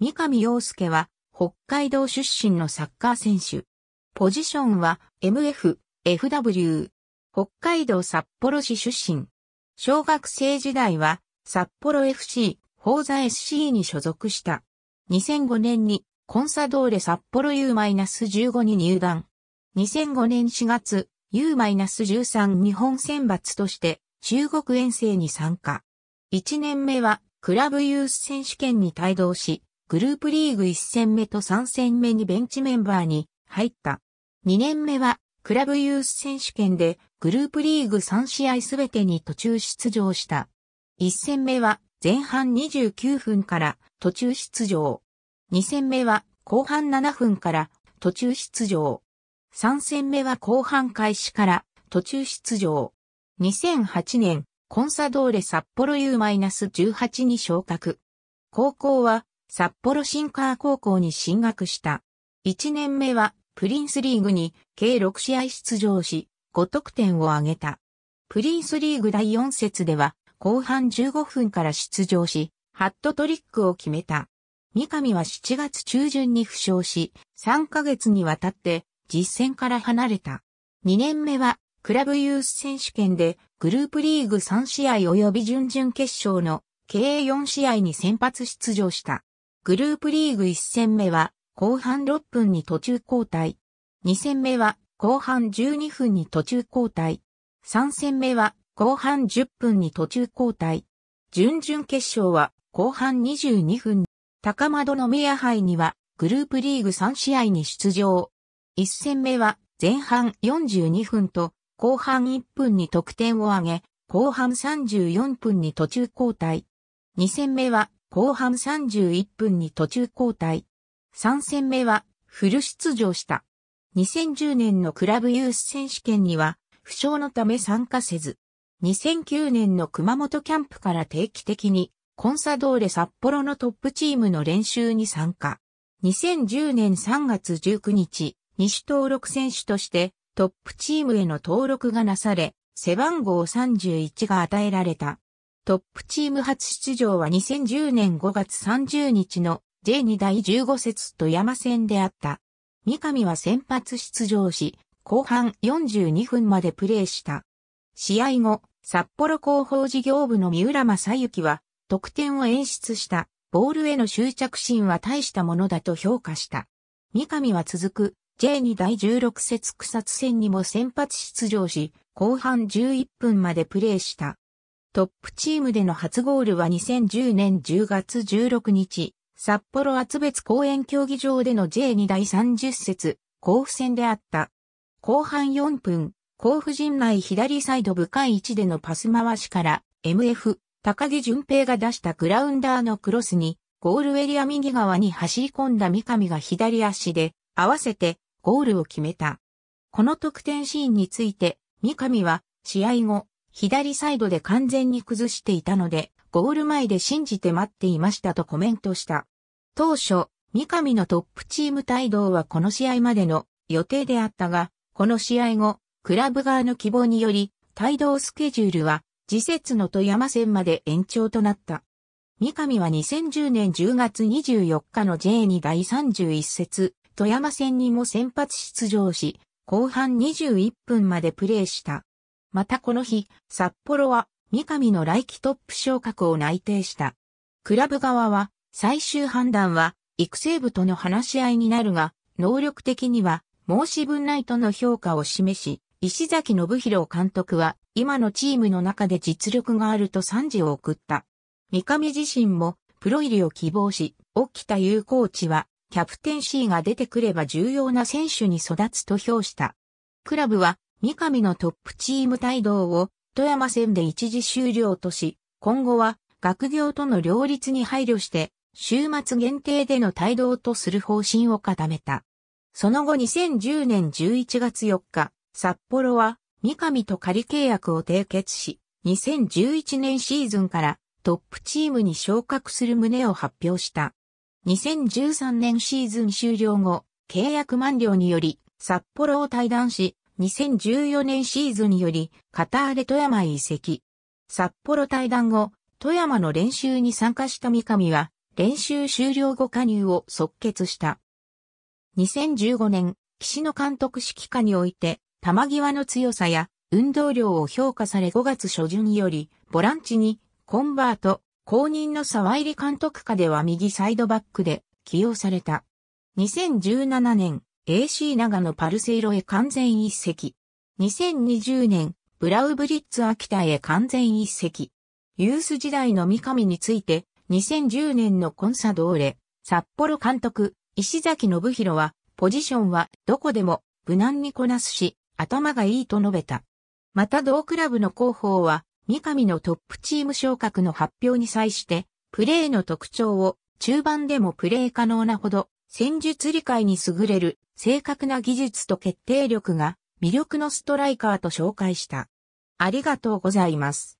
三上洋介は北海道出身のサッカー選手。ポジションは MF、FW。北海道札幌市出身。小学生時代は札幌 FC、宝座 SC に所属した。2005年にコンサドーレ札幌 U-15 に入団。2005年4月 U-13 日本選抜として中国遠征に参加。1年目はクラブユース選手権に帯同し、グループリーグ1戦目と3戦目にベンチメンバーに入った。2年目はクラブユース選手権でグループリーグ3試合すべてに途中出場した。1戦目は前半29分から途中出場。2戦目は後半7分から途中出場。3戦目は後半開始から途中出場。2008年、コンサドーレ札幌 U-18 に昇格。高校は札幌シンカー高校に進学した。1年目はプリンスリーグに計6試合出場し、5得点を挙げた。プリンスリーグ第4節では後半15分から出場し、ハットトリックを決めた。三上は7月中旬に負傷し、3ヶ月にわたって実戦から離れた。2年目はクラブユース選手権でグループリーグ3試合及び準々決勝の計4試合に先発出場した。グループリーグ1戦目は後半6分に途中交代。2戦目は後半12分に途中交代。3戦目は後半10分に途中交代。準々決勝は後半22分。高窓の宮杯にはグループリーグ3試合に出場。1戦目は前半42分と後半1分に得点を挙げ、後半34分に途中交代。2戦目は後半31分に途中交代。3戦目はフル出場した。2010年のクラブユース選手権には負傷のため参加せず、2009年の熊本キャンプから定期的にコンサドーレ札幌のトップチームの練習に参加。2010年3月19日、西登録選手としてトップチームへの登録がなされ、背番号31が与えられた。トップチーム初出場は2010年5月30日の J2 第15節と山戦であった。三上は先発出場し、後半42分までプレーした。試合後、札幌広報事業部の三浦正幸は、得点を演出した、ボールへの執着心は大したものだと評価した。三上は続く、J2 第16節草津戦にも先発出場し、後半11分までプレーした。トップチームでの初ゴールは2010年10月16日、札幌厚別公園競技場での J2 第30節、甲府戦であった。後半4分、甲府陣内左サイド深い位置でのパス回しから、MF、高木淳平が出したグラウンダーのクロスに、ゴールエリア右側に走り込んだ三上が左足で、合わせて、ゴールを決めた。この得点シーンについて、三上は、試合後、左サイドで完全に崩していたので、ゴール前で信じて待っていましたとコメントした。当初、三上のトップチーム帯同はこの試合までの予定であったが、この試合後、クラブ側の希望により、帯同スケジュールは、次節の富山戦まで延長となった。三上は2010年10月24日の J2 第31節、富山戦にも先発出場し、後半21分までプレーした。またこの日、札幌は三上の来季トップ昇格を内定した。クラブ側は、最終判断は、育成部との話し合いになるが、能力的には申し分ないとの評価を示し、石崎信弘監督は今のチームの中で実力があると賛辞を送った。三上自身もプロ入りを希望し、沖田優コーチはキャプテン C が出てくれば重要な選手に育つと評した。クラブは三上のトップチーム帯同を富山戦で一時終了とし、今後は学業との両立に配慮して、週末限定での帯同とする方針を固めた。その後2010年11月4日、札幌は三上と仮契約を締結し、2011年シーズンからトップチームに昇格する旨を発表した。2013年シーズン終了後、契約満了により、札幌を退団し、2014年シーズンによりカターレ富山へ移籍。札幌対談後、富山の練習に参加した三上は、練習終了後加入を即決した。2015年、岸野監督指揮下において、球際の強さや運動量を評価され5月初旬より、ボランチにコンバート、公認の沢入監督下では右サイドバックで起用された。2017年、AC 長野パルセイロへ完全一席。2020年、ブラウブリッツ秋田へ完全一席。ユース時代の三上について、2010年のコンサドーレ、札幌監督、石崎信弘は、ポジションはどこでも無難にこなすし、頭がいいと述べた。また同クラブの広報は、三上のトップチーム昇格の発表に際して、プレーの特徴を中盤でもプレー可能なほど戦術理解に優れる正確な技術と決定力が魅力のストライカーと紹介した。ありがとうございます。